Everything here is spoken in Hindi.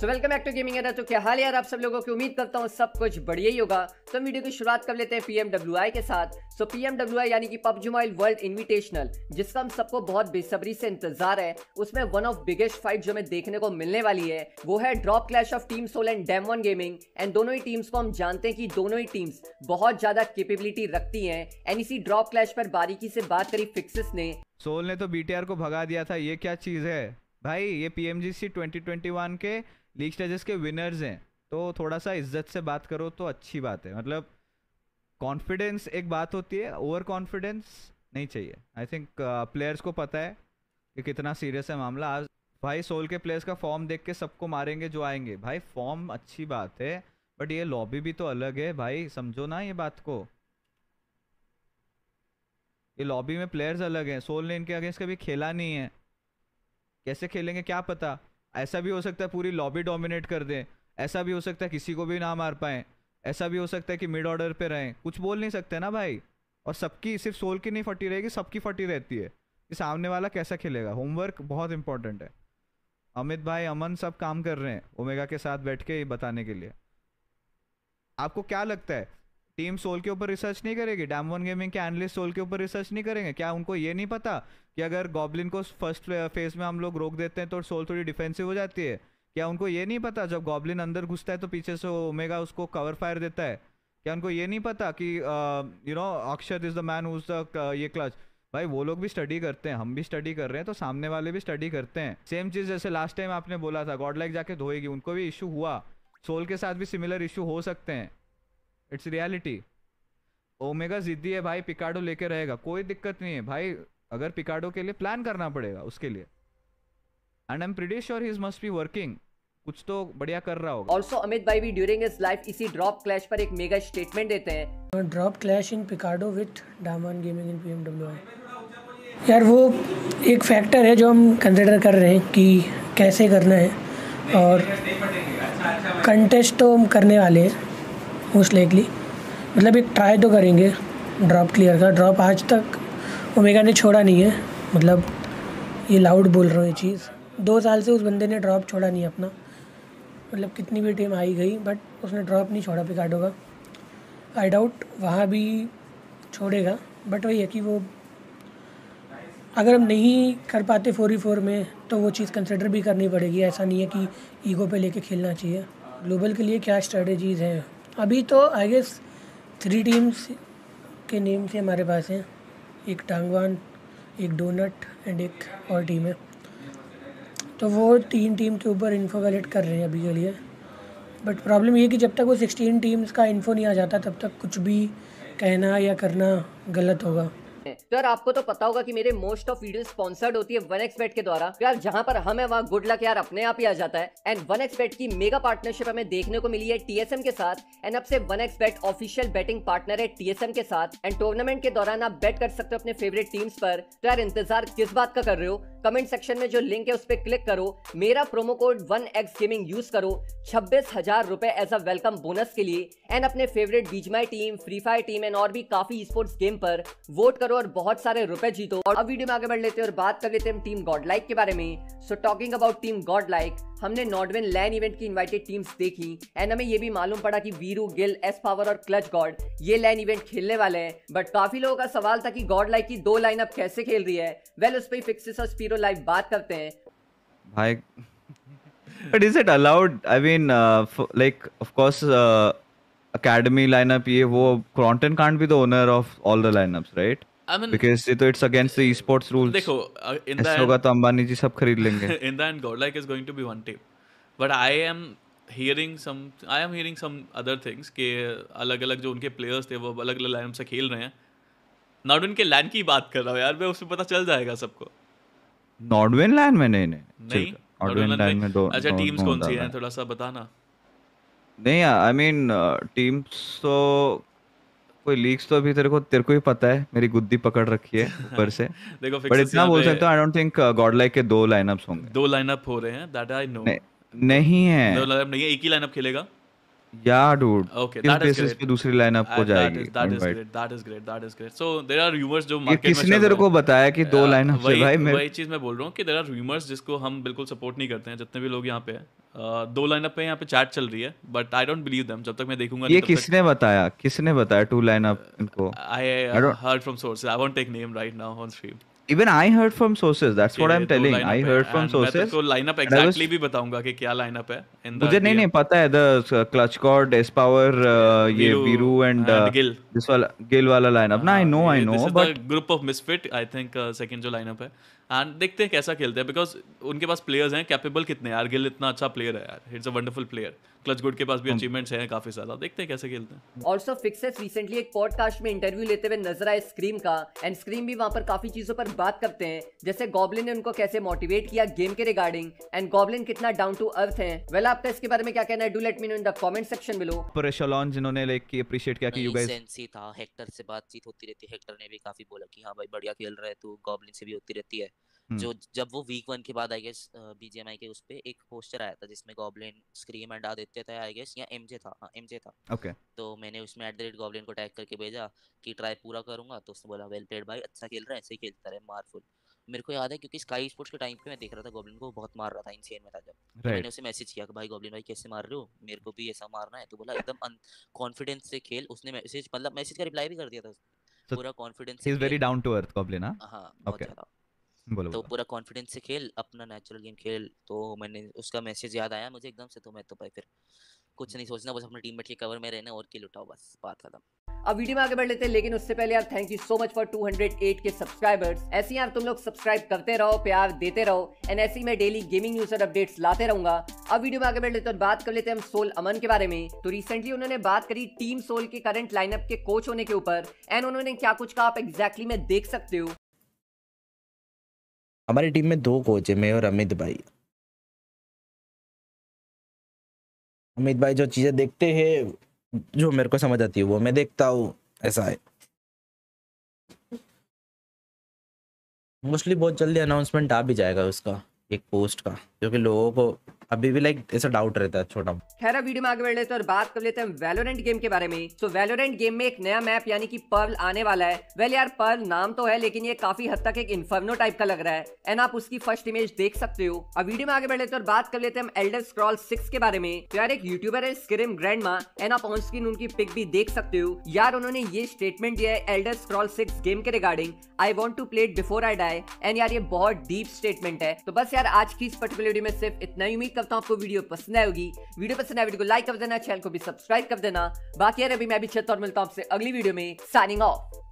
So welcome back to gaming है तो क्या हाल यार आप सब लोगों की उम्मीद करता हूँ सब कुछ बढ़िया ही होगा तो हम वीडियो की शुरुआत कर लेते हैं पीएमडब्ल्यूआई के साथ सो so, पीएमडब्ल्यूआई यानी कि पबजी मोबाइल वर्ल्ड इन्विटेशनल जिसका हम सबको बहुत बेसब्री से इंतजार है उसमें वन ऑफ बिगेस्ट फाइट जो हमें देखने को मिलने वाली है वो है drop clash of team Soul and Damwon gaming and दोनों ही टीम्स को हम जानते हैं कि दोनों ही टीम्स बहुत ज्यादा केपेबिलिटी रखती हैं एंड इसी ड्रॉप क्लैश पर बारीकी से बात करी फिक्सिस ने सोल ने तो बीटीआर को भगा दिया था ये क्या चीज है भाई ये P M G C twenty twenty one के लीग स्टेजेस के विनर्स हैं तो थोड़ा सा इज्जत से बात करो तो अच्छी बात है मतलब कॉन्फिडेंस एक बात होती है ओवर कॉन्फिडेंस नहीं चाहिए आई थिंक प्लेयर्स को पता है कि कितना सीरियस है मामला आज भाई सोल के प्लेयर्स का फॉर्म देख के सबको मारेंगे जो आएंगे भाई फॉर्म अच्छी बात है बट ये लॉबी भी तो अलग है भाई समझो ना ये बात को ये लॉबी में प्लेयर्स अलग हैं सोल ने इनके अगेंस्ट कभी खेला नहीं है कैसे खेलेंगे क्या पता ऐसा भी हो सकता है पूरी लॉबी डोमिनेट कर दें ऐसा भी हो सकता है किसी को भी ना मार पाएँ ऐसा भी हो सकता है कि मिड ऑर्डर पे रहें कुछ बोल नहीं सकते ना भाई और सबकी सिर्फ सोल की नहीं फटी रहेगी सबकी फटी रहती है कि सामने वाला कैसा खेलेगा होमवर्क बहुत इंपॉर्टेंट है अमित भाई अमन सब काम कर रहे हैं ओमेगा के साथ बैठ के बताने के लिए आपको क्या लगता है टीम सोल के ऊपर रिसर्च नहीं करेगी डैम वन गेमिंग के एनलिस्ट सोल के ऊपर रिसर्च नहीं करेंगे क्या उनको ये नहीं पता कि अगर गॉबलिन को फर्स्ट फेज में हम लोग रोक देते हैं तो सोल थोड़ी डिफेंसिव हो जाती है क्या उनको ये नहीं पता जब गॉबलिन अंदर घुसता है तो पीछे से ओमेगा उसको कवर फायर देता है क्या उनको ये नहीं पता कि you know Akshar is the man was the ये क्लच भाई वो लोग भी स्टडी करते हैं हम भी स्टडी कर रहे हैं तो सामने वाले भी स्टडी करते हैं सेम चीज़ जैसे लास्ट टाइम आपने बोला था गॉड लाइक जाके धोएगी उनको भी इशू हुआ सोल के साथ भी सिमिलर इशू हो सकते हैं इट्स रियलिटी ओमेगा जिद्दी है भाई पिकाडो लेके रहेगा कोई दिक्कत नहीं है भाई अगर पिकाडो के लिए प्लान करना पड़ेगा उसके लिए and I am pretty sure he must be working कुछ तो बढ़िया कर रहा होगा ऑल्सो अमित भाई भी ड्यूरिंग हिज लाइफ इसी ड्रॉप क्लैश पर एक मेगा स्टेटमेंट देते हैं drop clash in Picado with Diamond Gaming in PMW यार वो एक फैक्टर है जो हम कंसिडर कर रहे हैं कि कैसे करना है और कंटेस्ट तो हम करने वाले हैं मोस्ट लाइकली मतलब एक ट्राई तो करेंगे ड्रॉप क्लियर का ड्रॉप आज तक ओमेगा ने छोड़ा नहीं है मतलब ये लाउड बोल रहा हूँ ये चीज़ दो साल से उस बंदे ने ड्रॉप छोड़ा नहीं अपना मतलब कितनी भी टीम आई गई बट उसने ड्रॉप नहीं छोड़ा पिकाडो का आई डाउट वहाँ भी छोड़ेगा बट वही है कि वो अगर हम नहीं कर पाते फोर ई फोर में तो वो चीज़ कंसिडर भी करनी पड़ेगी ऐसा नहीं है कि ईगो पे लेके खेलना चाहिए ग्लोबल के लिए क्या स्ट्रेटजीज़ हैं अभी तो आई गेस थ्री टीम्स के नेम से हमारे पास हैं एक टांगवान एक डोनट एंड एक और टीम है तो वो तीन टीम के ऊपर इन्फो वैलेट कर रहे हैं अभी के लिए बट प्रॉब्लम ये कि जब तक वो सिक्सटीन टीम्स का इन्फो नहीं आ जाता तब तक कुछ भी कहना या करना गलत होगा सर आपको तो पता होगा कि मेरे मोस्ट ऑफ वीडियो स्पॉन्सर्ड होती है वन एक्स के द्वारा यार जहाँ पर हम है वहाँ गुड लक यार अपने आप ही आ जाता है एंड वन एक्सपेट की मेगा पार्टनरशिप हमें देखने को मिली है टीएसएम के साथ एंड अब से one xbet official betting partner है टीएसएम के साथ एंड टूर्नामेंट के दौरान आप बैट कर सकते हो अपने फेवरेट टीम्स पर तो यार इंतजार किस बात का कर रहे हो कमेंट सेक्शन में जो लिंक है उस पर क्लिक करो मेरा promo code one x gaming use करो छब्बीस हजार रुपए एज अ वेलकम बोनस के लिए एंड अपने favourite BGMI team free fire team and और भी काफी स्पोर्ट्स गेम पर वोट करो करो और बहुत सारे रुपए जीतो और अब वीडियो में आगे बढ़ लेते हैं और बात कर लेते हैं टीम गॉड लाइक के बारे में so talking about team god like हमने नॉर्डवेन लैन इवेंट की इनवाइटेड टीम्स देखी एंड हमें ये भी मालूम पड़ा कि वीरू गिल एस पावर और क्लच गॉड ये लैन इवेंट खेलने वाले हैं बट काफी लोगों का सवाल था कि गॉड लाइक की दो लाइन अब कैसे खेल रही है वेल उस पर फिक्सिस और स्पीरो लाइव बात करते हैं भाई but is it allowed i mean uh, for, like of course uh, academy lineup ye wo Cronton can't be the owner of all the lineups right I mean, because it, it's against the esports rules. देखो इन uh, दैट होगा तो अंबानी जी सब खरीद लेंगे. In the end, God like is going to be one team, but I am hearing some I am hearing some other things के अलग अलग जो उनके players थे वो अलग अलग लाइन से खेल रहे हैं. नॉर्डविन के लैंड की बात कर रहा हूँ यार मैं उसमें पता चल जाएगा सबको नॉर्डविन लैंड में नहीं नहीं नॉर्डविन लैंड में दो अच्छा टीम्स कौन सी हैं थोड़ा सा बताना नहीं आई मीन टीम्स तो कोई लीक्स तो अभी तेरे को तेरे को ही पता है मेरी गुद्दी पकड़ रखी है ऊपर से देखो बट इतना बोल सकते हो I don't think god like के दो लाइनअप्स होंगे दो लाइनअप हो रहे हैं दैट आई नो नहीं है दो लाइनअप नहीं है एक ही लाइनअप खेलेगा Yeah, dude. Okay, uh, that is great. दूसरी लाइनअप को जाएगी. That is, that is जो मार्केट किसने तेरे को बताया कि दो लाइनअप uh, है भाई मैं वही चीज मैं बोल रहा हूँ कि there are rumors जिसको हम बिल्कुल सपोर्ट नहीं करते हैं जितने भी लोग यहाँ पे हैं uh, दो लाइनअप पे यहाँ पे चैट चल रही है but I don't believe them जब तक मैं देखूंगा ये किसने बताया किसने बताया टू लाइनअप इनको I heard from sources I won't take name right now on stream even I heard from sources that's what I am telling I heard from sources तो लाइनअप एग्जैक्टली भी बताऊंगा कि क्या लाइनअप है मुझे नहीं नहीं पता है the clutch god S power ये वीरू एंड गिल दिस वाला गिल वाला लाइनअप ना I know I know but group of misfit I think second जो लाइनअप है एंड देखते हैं कैसा खेलते हैं बिकॉज उनके पास प्लेयर्स हैं कैपेबल कितने यार गिल इतना अच्छा प्लेयर है यार it's a wonderful player clutch god के पास भी अचीवमेंट्स हाँ। हैं काफी ज्यादा देखते हैं कैसे खेलते हैं ऑल्सो फिक्सेस रिसेंटली एक पॉडकास्ट में इंटरव्यू लेते हुए नजर आए स्क्रीम का एंड स्क्रीम भी वहां पर काफी चीजों पर बात करते हैं जैसे गॉबलिन ने उनको कैसे मोटिवेट किया गेम के रिगार्डिंग एंड गॉबलिन कितना डाउन टू अर्थ है वेल well, आपका इसके बारे में क्या कहना है do let me know in the comment section below प्रेशलॉन जिन्होंने लाइक की अप्रिशिएट किया कि यू गाइस सेंसी था हेक्टर से बातचीत होती रहती है हेक्टर ने भी काफी बोला कि हां भाई बढ़िया खेल रहा है तू गॉबलिन से भी होती रहती है हम्म। जो जब वो वीक वन के बाद आई गेस बीजीएमआई के उस पे एक पोस्टर आया था जिसमें गॉब्लिन स्क्रीम एंड आदित्य था आई गेस या एमजे था एमजे था ओके okay. तो मैंने उसमें एट द रेट गॉब्लिन को टैग करके भेजा कि ट्राई पूरा करूंगा तो उसने बोला वेल प्लेड भाई अच्छा खेल रहा है ऐसे ही खेलता रहे मारफुल मेरे को याद है क्योंकि स्काई स्पोर्ट्स के टाइम पे मैं देख रहा था गोब्लिन को बहुत मार रहा था इन सीन में था जब तो right. मैंने उसे मैसेज किया कि भाई गोब्लिन भाई कैसे मार रहे हो मेरे को भी ऐसा मारना है तो बोला एकदम कॉन्फिडेंस से खेल उसने मैसेज मतलब मैसेज का रिप्लाई भी कर दिया था पूरा confidence he is very down to earth Goblin हां बहुत ज्यादा बोलो तो पूरा कॉन्फिडेंस से खेल अपना नेचुरल गेम खेल तो मैंने उसका मैसेज याद आया मुझे एकदम से तो मैं तो भाई फिर कुछ नहीं सोचना बस अपने टीम के कवर में रहना और खेल लुटाओ बस बात खत्म अब वीडियो में आगे बढ़ लेते हैं लेकिन उससे पहले यार thank you so much for 208 के सब्सक्राइबर्स ऐसे यार तुम लोग सब्सक्राइब करते रहो प्यार देते रहो एंड ऐसे ही मैं डेली गेमिंग न्यूज और अपडेट्स लाते रहूंगा अब वीडियो में आगे बढ़ लेते हैं बात कर लेते हैं हम सोल अमन के बारे में तो रिसेंटली उन्होंने बात करी टीम सोल के करंट लाइनअप के कोच होने के ऊपर एंड उन्होंने क्या कुछ कहा आप एग्जैक्टली exactly में देख सकते हो हमारी टीम में दो कोच है मैं और अमित भाई अमित भाई जो चीज़ें देखते हैं जो मेरे को समझ आती है वो मैं देखता हूँ ऐसा है मोस्टली बहुत जल्दी अनाउंसमेंट आ भी जाएगा उसका एक पोस्ट का क्योंकि लोगों को अभी भी लाइक ऐसा डाउट रहता है छोटा खैर वीडियो में आगे बढ़ लेते हैं और बात कर लेते हैं वेलोरेंट गेम के बारे में तो वेलोरेंट गेम में एक नया मैप यानी कि पर्ल आने वाला है वेल यार पर्ल नाम तो है लेकिन ये काफी हद तक एक इन्फर्नो टाइप का लग रहा है एंड आप उसकी फर्स्ट इमेज देख सकते हो अब वीडियो में आगे बढ़ लेते हैं और बात कर लेते हैं एल्डर स्क्रॉल सिक्स के बारे में तो यार एक यूट्यूबर है स्क्रीम ग्रैंड मा एन आप ऑन स्क्रीन उनकी पिक भी देख सकते हो यार उन्होंने ये स्टेटमेंट दिया है एल्डर स्क्रॉल सिक्स गेम के regarding I want to play before I die and यार ये बहुत डीप स्टेटमेंट है तो बस यार आज की इस पर्टिकुलर वीडियो में सिर्फ इतना ही उम्मीद करता तो हूँ आपको वीडियो पसंद आएगी वीडियो पसंद आए वीडियो को लाइक कर देना चैनल को भी सब्सक्राइब कर देना बाकी यार अभी मैं भी छत और मिलता हूँ आपसे अगली वीडियो में साइनिंग ऑफ